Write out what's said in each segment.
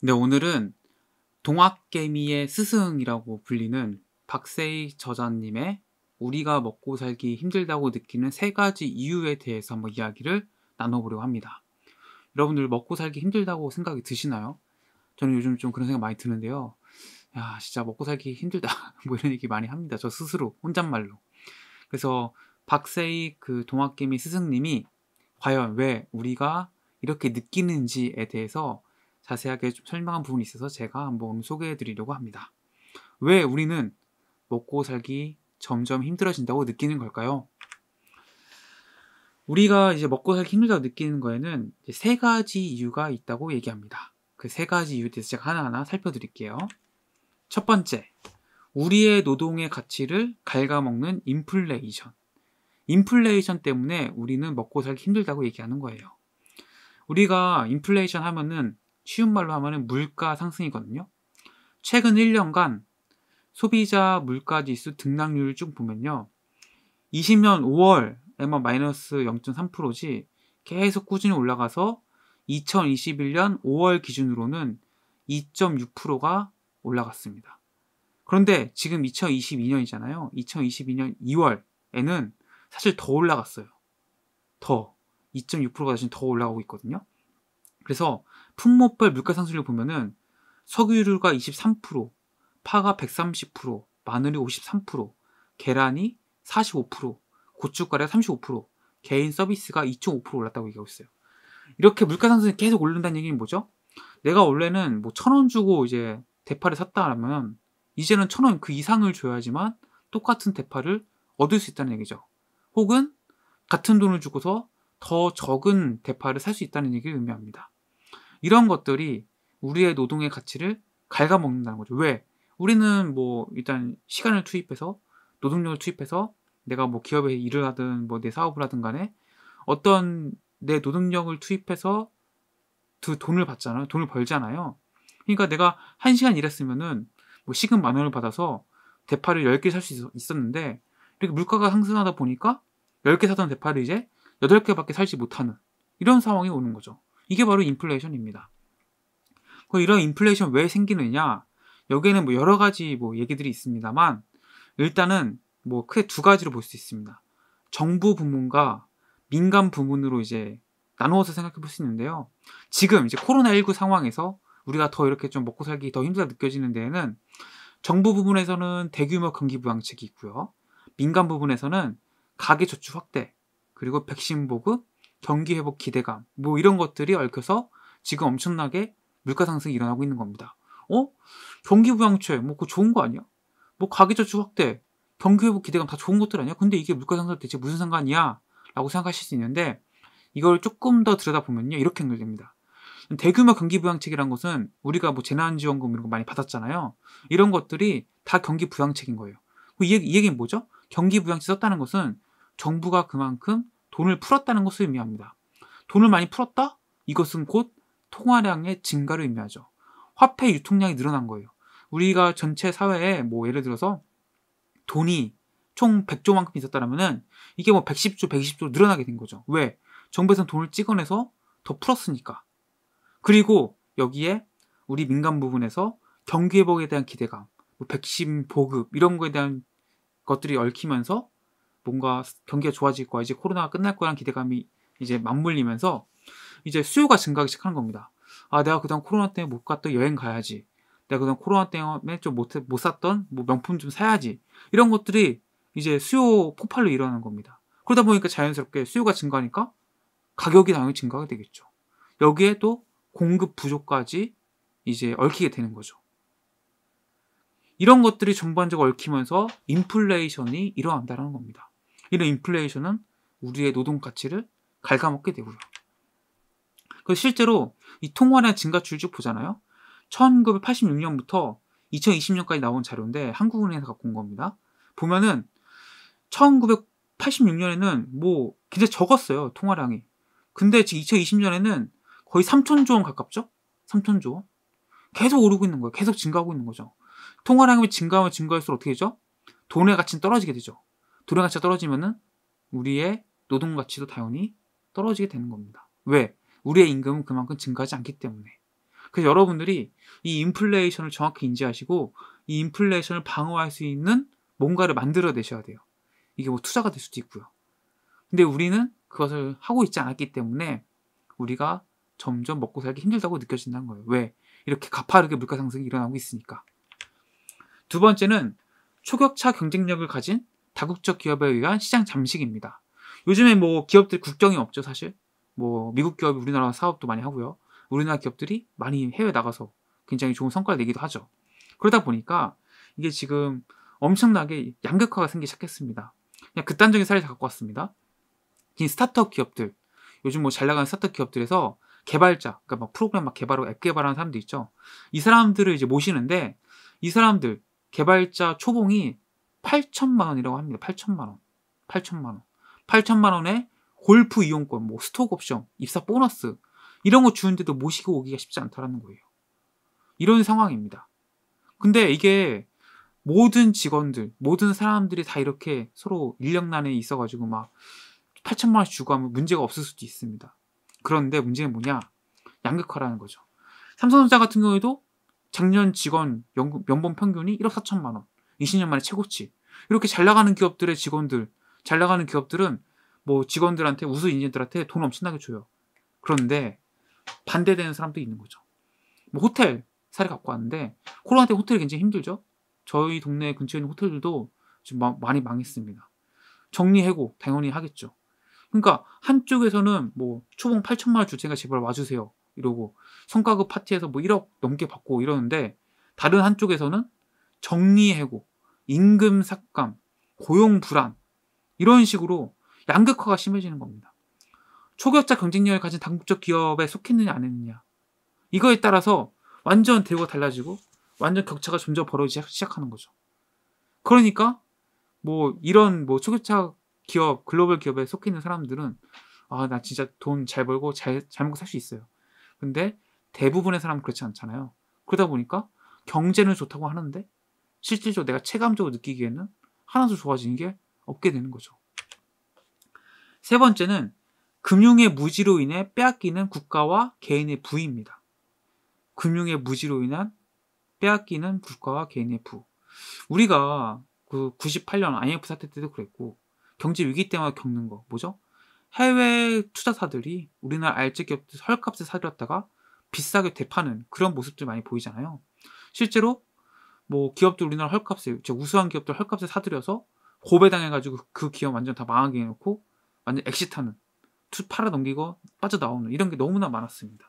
근데 오늘은 동학개미의 스승이라고 불리는 박세희 저자님의 우리가 먹고 살기 힘들다고 느끼는 세 가지 이유에 대해서 한번 이야기를 나눠보려고 합니다. 여러분들 먹고 살기 힘들다고 생각이 드시나요? 저는 요즘 좀 그런 생각 많이 드는데요. 야, 진짜 먹고 살기 힘들다. 뭐 이런 얘기 많이 합니다. 저 스스로, 혼잣말로. 그래서 박세희 그 동학개미 스승님이 과연 왜 우리가 이렇게 느끼는지에 대해서 자세하게 설명한 부분이 있어서 제가 한번 소개해 드리려고 합니다. 왜 우리는 먹고 살기 점점 힘들어진다고 느끼는 걸까요? 우리가 이제 먹고 살기 힘들다고 느끼는 거에는 세 가지 이유가 있다고 얘기합니다. 그 세 가지 이유에 대해서 제가 하나하나 살펴드릴게요. 첫 번째, 우리의 노동의 가치를 갉아먹는 인플레이션. 인플레이션 때문에 우리는 먹고 살기 힘들다고 얘기하는 거예요. 우리가 인플레이션 하면은 쉬운 말로 하면 물가 상승이거든요. 최근 1년간 소비자 물가지수 등락률을 쭉 보면요. 20년 5월에만 마이너스 0.3%지 계속 꾸준히 올라가서 2021년 5월 기준으로는 2.6%가 올라갔습니다. 그런데 지금 2022년이잖아요. 2022년 2월에는 사실 더 올라갔어요. 더. 2.6%가 지금 더 올라가고 있거든요. 그래서 품목별 물가상승률 보면은 석유류가 23%, 파가 130%, 마늘이 53%, 계란이 45%, 고춧가루가 35%, 개인 서비스가 2.5% 올랐다고 얘기하고 있어요. 이렇게 물가상승이 계속 오른다는 얘기는 뭐죠? 내가 원래는 뭐 천 원 주고 이제 대파를 샀다라면 이제는 천 원 그 이상을 줘야지만 똑같은 대파를 얻을 수 있다는 얘기죠. 혹은 같은 돈을 주고서 더 적은 대파를 살 수 있다는 얘기를 의미합니다. 이런 것들이 우리의 노동의 가치를 갉아먹는다는 거죠. 왜? 우리는 뭐 일단 시간을 투입해서 노동력을 투입해서 내가 뭐 기업에 일을 하든 뭐 내 사업을 하든 간에 어떤 내 노동력을 투입해서 그 돈을 받잖아요. 돈을 벌잖아요. 그러니까 내가 한 시간 일했으면은 뭐 시급 만 원을 받아서 대파를 10개 살 수 있었는데 이렇게 물가가 상승하다 보니까 10개 사던 대파를 이제 8개밖에 살지 못하는 이런 상황이 오는 거죠. 이게 바로 인플레이션입니다. 그 이런 인플레이션 왜 생기느냐? 여기에는 뭐 여러 가지 뭐 얘기들이 있습니다만 일단은 뭐 크게 두 가지로 볼 수 있습니다. 정부 부문과 민간 부문으로 이제 나누어서 생각해 볼 수 있는데요. 지금 이제 코로나19 상황에서 우리가 더 이렇게 좀 먹고 살기 더 힘들다 느껴지는 데에는 정부 부분에서는 대규모 경기 부양책이 있고요. 민간 부분에서는 가계 저축 확대, 그리고 백신 보급, 경기 회복 기대감 뭐 이런 것들이 얽혀서 지금 엄청나게 물가 상승이 일어나고 있는 겁니다. 어? 경기 부양책 뭐 그거 좋은 거 아니야? 뭐 가계저축 확대, 경기 회복 기대감 다 좋은 것들 아니야? 근데 이게 물가 상승 대체 무슨 상관이야? 라고 생각하실 수 있는데 이걸 조금 더 들여다보면요 이렇게 연결됩니다. 대규모 경기 부양책이란 것은 우리가 뭐 재난지원금 이런 거 많이 받았잖아요. 이런 것들이 다 경기 부양책인 거예요. 이, 얘기, 는 뭐죠? 경기 부양책 썼다는 것은 정부가 그만큼 돈을 풀었다는 것을 의미합니다. 돈을 많이 풀었다? 이것은 곧 통화량의 증가를 의미하죠. 화폐 유통량이 늘어난 거예요. 우리가 전체 사회에 뭐 예를 들어서 돈이 총 100조만큼 있었다면은 이게 뭐 110조, 120조 늘어나게 된 거죠. 왜? 정부에서는 돈을 찍어내서 더 풀었으니까. 그리고 여기에 우리 민간 부분에서 경기 회복에 대한 기대감, 뭐 백신 보급 이런 거에 대한 것들이 얽히면서 뭔가 경기가 좋아질 거야 이제 코로나가 끝날 거라 기대감이 이제 맞물리면서 이제 수요가 증가하기 시작하는 겁니다. 아 내가 그동안 코로나 때문에 못 갔던 여행 가야지. 내가 그동안 코로나 때문에 좀못 못 샀던 뭐 명품 좀 사야지. 이런 것들이 이제 수요 폭발로 일어나는 겁니다. 그러다 보니까 자연스럽게 수요가 증가하니까 가격이 당연히 증가하게 되겠죠. 여기에 또 공급 부족까지 이제 얽히게 되는 거죠. 이런 것들이 전반적으로 얽히면서 인플레이션이 일어난다는 겁니다. 이런 인플레이션은 우리의 노동 가치를 갉아먹게 되고요. 그 실제로 이 통화량 증가줄 쭉 보잖아요. 1986년부터 2020년까지 나온 자료인데 한국은행에서 갖고 온 겁니다. 보면은 1986년에는 뭐 굉장히 적었어요 통화량이. 근데 지금 2020년에는 거의 3천조 원 가깝죠? 3천조 원. 계속 오르고 있는 거예요. 계속 증가하고 있는 거죠. 통화량이 증가하면 증가할수록 어떻게 되죠? 돈의 가치는 떨어지게 되죠. 돈의 가치가 떨어지면은 우리의 노동 가치도 당연히 떨어지게 되는 겁니다. 왜? 우리의 임금은 그만큼 증가하지 않기 때문에. 그래서 여러분들이 이 인플레이션을 정확히 인지하시고 이 인플레이션을 방어할 수 있는 뭔가를 만들어 내셔야 돼요. 이게 뭐 투자가 될 수도 있고요. 근데 우리는 그것을 하고 있지 않았기 때문에 우리가 점점 먹고 살기 힘들다고 느껴진다는 거예요. 왜? 이렇게 가파르게 물가 상승이 일어나고 있으니까. 두 번째는 초격차 경쟁력을 가진 다국적 기업에 의한 시장 잠식입니다. 요즘에 뭐 기업들 국경이 없죠, 사실. 뭐 미국 기업이 우리나라 사업도 많이 하고요. 우리나라 기업들이 많이 해외 나가서 굉장히 좋은 성과를 내기도 하죠. 그러다 보니까 이게 지금 엄청나게 양극화가 생기기 시작했습니다. 그냥 극단적인 사례를 갖고 왔습니다. 이 스타트업 기업들, 요즘 뭐 잘 나가는 스타트업 기업들에서 개발자, 그러니까 막 프로그램 막 개발하고 앱 개발하는 사람도 있죠. 이 사람들을 이제 모시는데 이 사람들 개발자 초봉이 8천만 원이라고 합니다. 8천만 원. 8천만 원. 8천만 원에 골프 이용권, 뭐 스톡 옵션, 입사 보너스 이런 거 주는데도 모시고 오기가 쉽지 않다라는 거예요. 이런 상황입니다. 근데 이게 모든 직원들, 모든 사람들이 다 이렇게 서로 인력난에 있어가지고 막 8천만 원씩 주고 하면 문제가 없을 수도 있습니다. 그런데 문제는 뭐냐? 양극화라는 거죠. 삼성전자 같은 경우에도 작년 직원 연금, 연봉 평균이 1억 4천만 원. 20년 만에 최고치. 이렇게 잘 나가는 기업들의 직원들, 잘 나가는 기업들은 뭐 직원들한테 우수 인재들한테 돈 엄청나게 줘요. 그런데 반대되는 사람도 있는 거죠. 뭐 호텔 사례 갖고 왔는데 코로나 때 호텔이 굉장히 힘들죠. 저희 동네 근처에 있는 호텔들도 지금 많이 망했습니다. 정리해고 당연히 하겠죠. 그러니까 한쪽에서는 뭐 초봉 8천만 원 주체가 제발 와주세요 이러고 성과급 파티에서 뭐 1억 넘게 받고 이러는데 다른 한쪽에서는 정리해고 임금 삭감, 고용 불안 이런 식으로 양극화가 심해지는 겁니다. 초격자 경쟁력을 가진 당국적 기업에 속했느냐 안 했느냐 이거에 따라서 완전 대우가 달라지고 완전 격차가 점점 벌어지기 시작하는 거죠. 그러니까 뭐 이런 뭐 초격자 기업 글로벌 기업에 속해 있는 사람들은 아 나 진짜 돈 잘 벌고 잘, 잘 먹고 살 수 있어요. 근데 대부분의 사람은 그렇지 않잖아요. 그러다 보니까 경제는 좋다고 하는데 실질적으로 내가 체감적으로 느끼기에는 하나도 좋아지는 게 없게 되는 거죠. 세 번째는 금융의 무지로 인해 빼앗기는 국가와 개인의 부입니다. 금융의 무지로 인한 빼앗기는 국가와 개인의 부. 우리가 그 98년 IMF 사태 때도 그랬고 경제 위기 때마다 겪는 거 뭐죠? 해외 투자사들이 우리나라 알뜰 기업들 헐값에 사들였다가 비싸게 되파는 그런 모습들 많이 보이잖아요. 실제로 뭐 기업들 우리나라 헐값에 제 우수한 기업들 헐값에 사들여서 고배당해가지고 그 기업 완전 다 망하게 해놓고 완전 엑시타는 팔아 넘기고 빠져나오는 이런 게 너무나 많았습니다.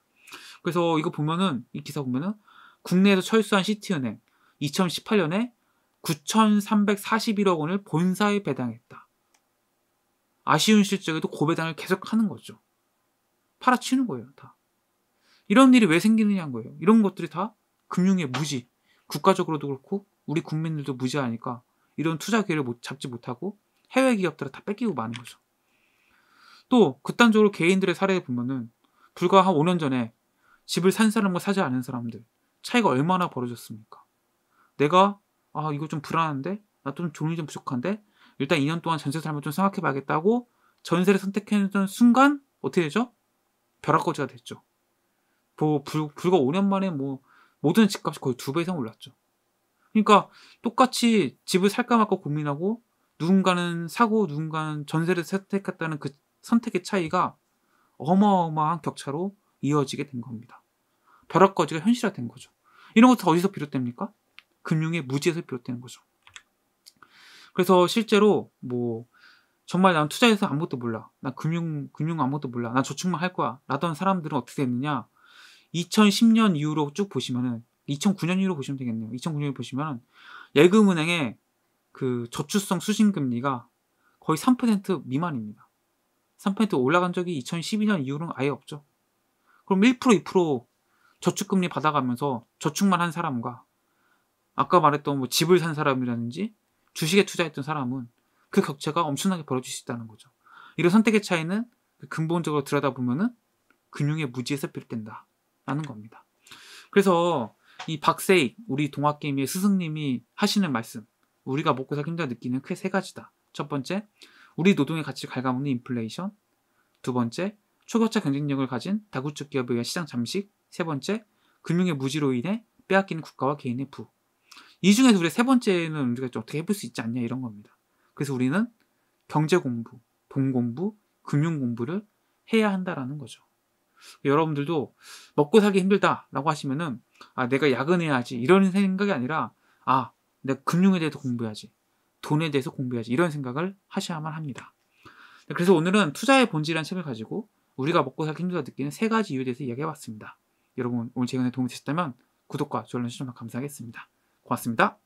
그래서 이거 보면은 이 기사 보면은 국내에서 철수한 시티은행 2018년에 9,341억 원을 본사에 배당했다. 아쉬운 실적에도 고배당을 계속 하는 거죠. 팔아치는 거예요, 다. 이런 일이 왜 생기느냐는 거예요. 이런 것들이 다 금융의 무지, 국가적으로도 그렇고 우리 국민들도 무지하니까 이런 투자 기회를 못, 잡지 못하고 해외 기업들을 다 뺏기고 마는 거죠. 또 극단적으로 개인들의 사례에 보면은 불과 한 5년 전에 집을 산 사람과 사지 않은 사람들 차이가 얼마나 벌어졌습니까? 내가 아 이거 좀 불안한데 나좀 종이 좀 부족한데 일단 2년 동안 전세 살면 좀 생각해봐야겠다고 전세를 선택했던 순간 어떻게 되죠? 벼락거지가 됐죠. 뭐 불, 불과 5년 만에 뭐 모든 집값이 거의 두 배 이상 올랐죠. 그러니까 똑같이 집을 살까 말까 고민하고 누군가는 사고 누군가는 전세를 선택했다는 그 선택의 차이가 어마어마한 격차로 이어지게 된 겁니다. 벼락거지가 현실화된 거죠. 이런 것도 어디서 비롯됩니까? 금융의 무지에서 비롯되는 거죠. 그래서 실제로 뭐 정말 난투자해서 아무것도 몰라. 나 금융 금융 아무것도 몰라. 나 저축만 할 거야. 라던 사람들은 어떻게 됐느냐? 2010년 이후로 쭉 보시면은 2009년 이후로 보시면 되겠네요. 2009년에 보시면 예금은행의 그 저축성 수신금리가 거의 3% 미만입니다. 3% 올라간 적이 2012년 이후로는 아예 없죠. 그럼 1% 2% 저축금리 받아가면서 저축만 한 사람과 아까 말했던 뭐 집을 산 사람이라든지 주식에 투자했던 사람은 그 격차가 엄청나게 벌어질 수 있다는 거죠. 이런 선택의 차이는 그 근본적으로 들여다보면은 금융의 무지에서 비롯된다. 라는 겁니다. 그래서 이 박세익 우리 동학개미의 스승님이 하시는 말씀 우리가 먹고 살기 힘들다 느끼는 크게 세 가지다. 첫 번째, 우리 노동의 가치를 갉아먹는 인플레이션. 두 번째, 초격차 경쟁력을 가진 다국축 기업에 의한 시장 잠식. 세 번째, 금융의 무지로 인해 빼앗기는 국가와 개인의 부. 이 중에서 우리 세 번째는 우리가 좀 어떻게 해볼 수 있지 않냐 이런 겁니다. 그래서 우리는 경제 공부, 돈 공부, 금융 공부를 해야 한다라는 거죠. 여러분들도 먹고 살기 힘들다라고 하시면은 아 내가 야근해야지 이런 생각이 아니라 아 내가 금융에 대해서 공부해야지 돈에 대해서 공부해야지 이런 생각을 하셔야만 합니다. 네, 그래서 오늘은 투자의 본질이라는 책을 가지고 우리가 먹고 살기 힘들다 느끼는 세 가지 이유에 대해서 이야기해 봤습니다. 여러분 오늘 제 영상에 도움이 되셨다면 구독과 좋아요 주시면 감사하겠습니다. 고맙습니다.